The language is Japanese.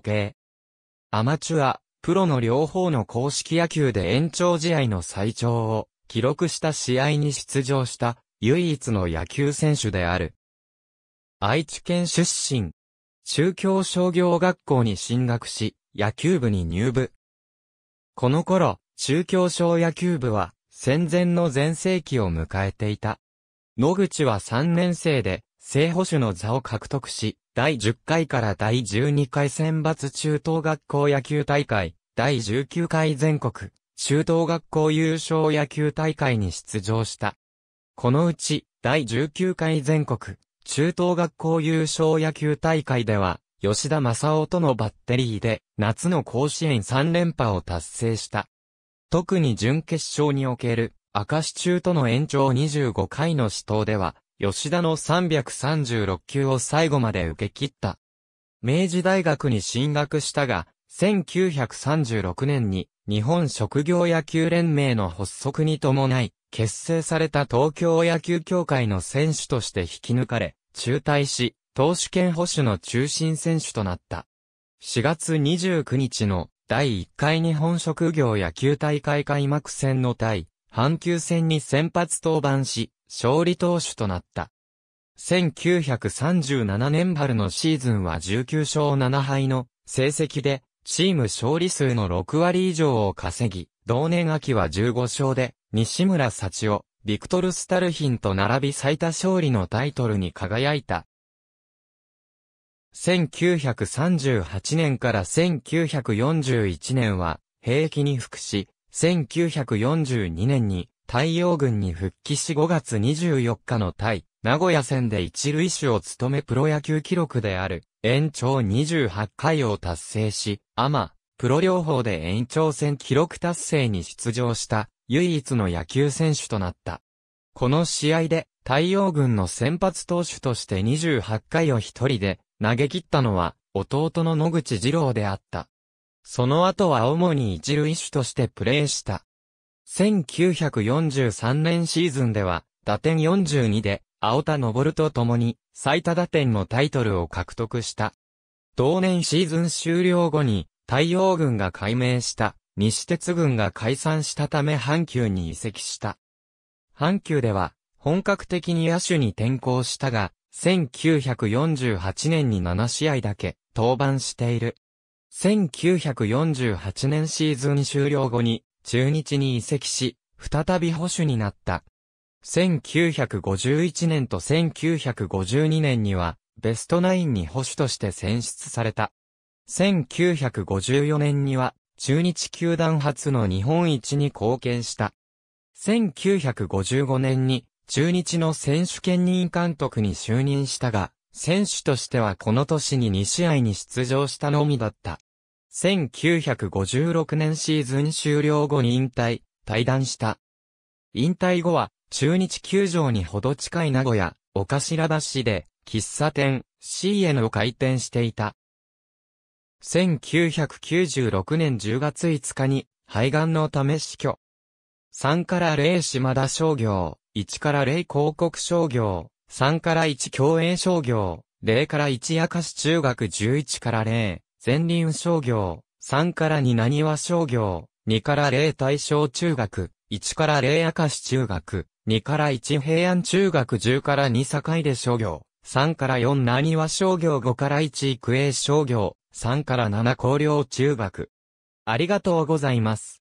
計。アマチュア、プロの両方の公式野球で延長試合の最長を記録した試合に出場した唯一の野球選手である。愛知県出身。中京商業学校に進学し、野球部に入部。この頃、中京商野球部は戦前の全盛期を迎えていた。野口は3年生で、正保守の座を獲得し、第10回から第12回選抜中等学校野球大会、第19回全国、中等学校優勝野球大会に出場した。このうち、第19回全国、中等学校優勝野球大会では、吉田正夫とのバッテリーで、夏の甲子園3連覇を達成した。特に準決勝における、明石中との延長25回の死闘では、吉田の336球を最後まで受け切った。明治大学に進学したが、1936年に日本職業野球連盟の発足に伴い、結成された東京野球協会の選手として引き抜かれ、中退し、投手権保守の中心選手となった。4月29日の第1回日本職業野球大会開幕戦の対、阪急戦に先発登板し、勝利投手となった。1937年春のシーズンは19勝7敗の成績で、チーム勝利数の6割以上を稼ぎ、同年秋は15勝で、西村幸男、ビクトル・スタルヒンと並び最多勝利のタイトルに輝いた。1938年から1941年は、兵役に服し、1942年に太陽軍に復帰し5月24日の対、名古屋戦で一塁手を務めプロ野球記録である、延長28回を達成し、アマ、プロ両方で延長戦記録達成に出場した、唯一の野球選手となった。この試合で、太陽軍の先発投手として28回を一人で投げ切ったのは、弟の野口二郎であった。その後は主に一塁手としてプレーした。1943年シーズンでは、打点42で、青田昇と共に、最多打点のタイトルを獲得した。同年シーズン終了後に、太陽軍が改名した、西鉄軍が解散したため阪急に移籍した。阪急では、本格的に野手に転向したが、1948年に7試合だけ登板している。1948年シーズン終了後に中日に移籍し、再び保守になった。1951年と1952年には、ベストナインに保守として選出された。1954年には、中日球団初の日本一に貢献した。1955年に、中日の選手兼任監督に就任したが、選手としてはこの年に2試合に出場したのみだった。1956年シーズン終了後に引退、退団した。引退後は、中日球場にほど近い名古屋、岡白橋で、喫茶店、CN を開店していた。1996年10月5日に、肺がんのため死去。3から0島田商業、1から0広告商業、3から1共栄商業、0から1明石中学11から0、前輪商業、3から2何和商業、2から0大正中学、1から0明石中学、2から1平安中学10から2境で商業、3から4何和商業5から1育英商業、3から7高陵中学。ありがとうございます。